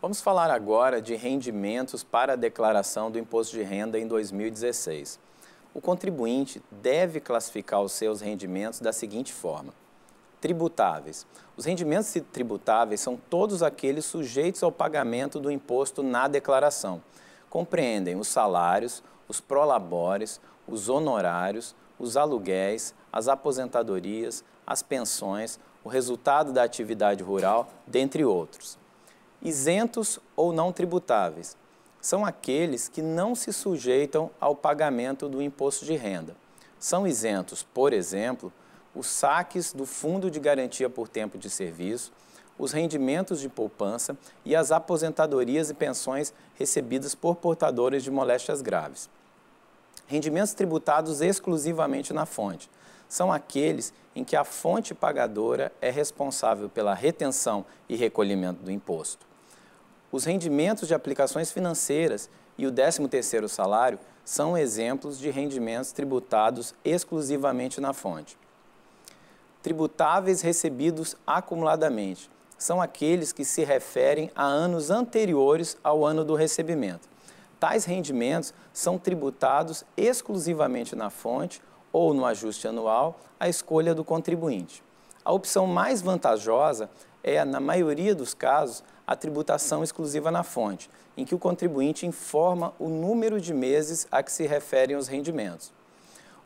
Vamos falar agora de rendimentos para a declaração do imposto de renda em 2016. O contribuinte deve classificar os seus rendimentos da seguinte forma: tributáveis. Os rendimentos tributáveis são todos aqueles sujeitos ao pagamento do imposto na declaração. Compreendem os salários, os prolabores, os honorários, os aluguéis, as aposentadorias, as pensões, o resultado da atividade rural, dentre outros. Isentos ou não tributáveis são aqueles que não se sujeitam ao pagamento do imposto de renda. São isentos, por exemplo, os saques do Fundo de Garantia por Tempo de Serviço, os rendimentos de poupança e as aposentadorias e pensões recebidas por portadores de moléstias graves rendimentos tributados exclusivamente na fonte. São aqueles em que a fonte pagadora é responsável pela retenção e recolhimento do imposto. Os rendimentos de aplicações financeiras e o 13º salário são exemplos de rendimentos tributados exclusivamente na fonte. Tributáveis recebidos acumuladamente são aqueles que se referem a anos anteriores ao ano do recebimento tais rendimentos são tributados exclusivamente na fonte ou no ajuste anual à escolha do contribuinte. A opção mais vantajosa é, na maioria dos casos, a tributação exclusiva na fonte, em que o contribuinte informa o número de meses a que se referem os rendimentos.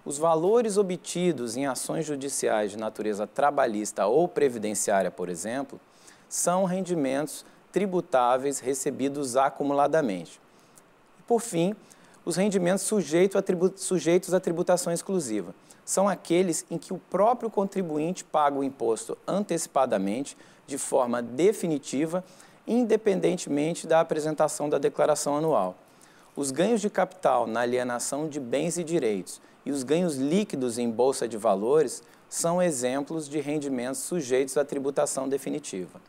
Os valores obtidos em ações judiciais de natureza trabalhista ou previdenciária, por exemplo, são rendimentos tributáveis recebidos acumuladamente. Por fim, os rendimentos sujeito sujeitos à tributação exclusiva são aqueles em que o próprio contribuinte paga o imposto antecipadamente, de forma definitiva, independentemente da apresentação da declaração anual. Os ganhos de capital na alienação de bens e direitos e os ganhos líquidos em bolsa de valores são exemplos de rendimentos sujeitos à tributação definitiva.